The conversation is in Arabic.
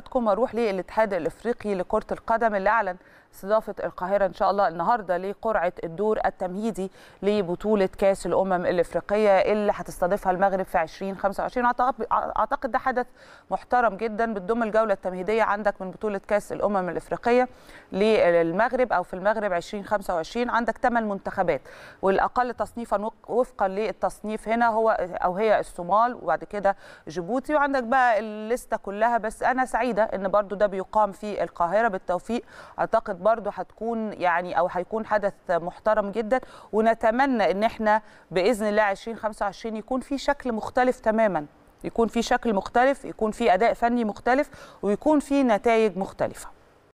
حضراتكم اروح للاتحاد الافريقي لكره القدم اللي اعلن استضافه القاهره ان شاء الله النهارده لقرعه الدور التمهيدي لبطوله كاس الامم الافريقيه اللي هتستضيفها المغرب في 2025 اعتقد ده حدث محترم جدا بتضم الجوله التمهيديه عندك من بطوله كاس الامم الافريقيه للمغرب او في المغرب 2025 عندك 8 منتخبات والاقل تصنيفا وفقا للتصنيف هنا هو او هي الصومال وبعد كده جيبوتي وعندك بقى الليسته كلها بس انا سعيد سعيده ان برضو ده بيقام في القاهره بالتوفيق اعتقد برضو هتكون يعني او هيكون حدث محترم جدا ونتمنى ان احنا باذن الله 2025 يكون في شكل مختلف تماما يكون في شكل مختلف يكون في اداء فني مختلف ويكون في نتائج مختلفه